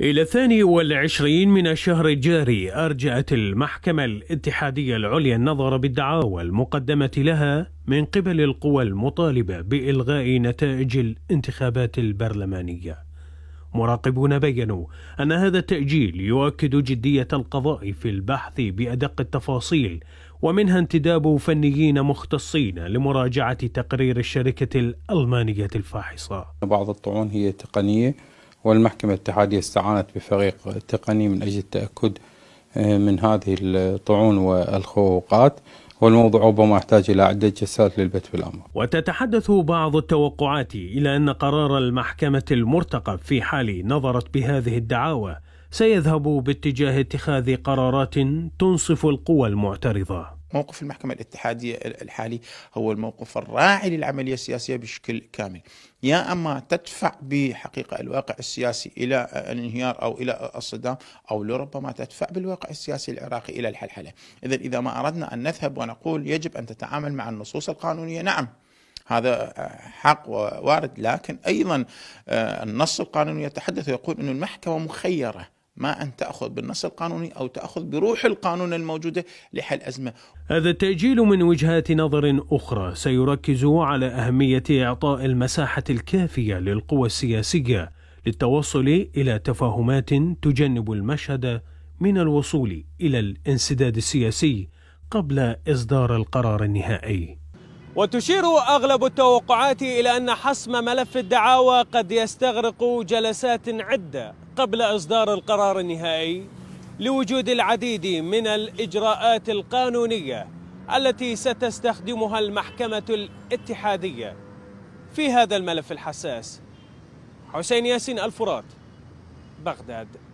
إلى الثاني والعشرين من الشهر الجاري أرجعت المحكمة الاتحادية العليا النظر بالدعاوى المقدمة لها من قبل القوى المطالبة بإلغاء نتائج الانتخابات البرلمانية. مراقبون بينوا أن هذا التأجيل يؤكد جدية القضاء في البحث بأدق التفاصيل ومنها انتداب فنيين مختصين لمراجعة تقرير الشركة الألمانية الفاحصة. بعض الطعون هي تقنية والمحكمة الاتحادية استعانت بفريق تقني من أجل التأكد آه، من هذه الطعون والخروقات والموضوع ربما يحتاج إلى عدة جلسات للبت في الأمر وتتحدث بعض التوقعات إلى أن قرار المحكمة المرتقب في حال نظرت بهذه الدعاوى سيذهب باتجاه اتخاذ قرارات تنصف القوى المعترضة موقف المحكمة الاتحادية الحالي هو الموقف الراعي للعملية السياسية بشكل كامل يا أما تدفع بحقيقة الواقع السياسي إلى الانهيار أو إلى الصدام أو لربما تدفع بالواقع السياسي العراقي إلى الحلحلة إذا إذا ما أردنا أن نذهب ونقول يجب أن تتعامل مع النصوص القانونية نعم هذا حق وارد لكن ايضا آه، النص القانوني يتحدث ويقول ان المحكمه مخيره ما أن تأخذ بالنص القانوني أو تأخذ بروح القانون الموجودة لحل أزمة هذا التأجيل من وجهات نظر أخرى سيركز على أهمية إعطاء المساحة الكافية للقوى السياسية للتوصل إلى تفاهمات تجنب المشهد من الوصول إلى الانسداد السياسي قبل إصدار القرار النهائي وتشير أغلب التوقعات إلى أن حسم ملف الدعاوى قد يستغرق جلسات عدة قبل إصدار القرار النهائي لوجود العديد من الإجراءات القانونية التي ستستخدمها المحكمة الاتحادية في هذا الملف الحساس حسين ياسين الفرات بغداد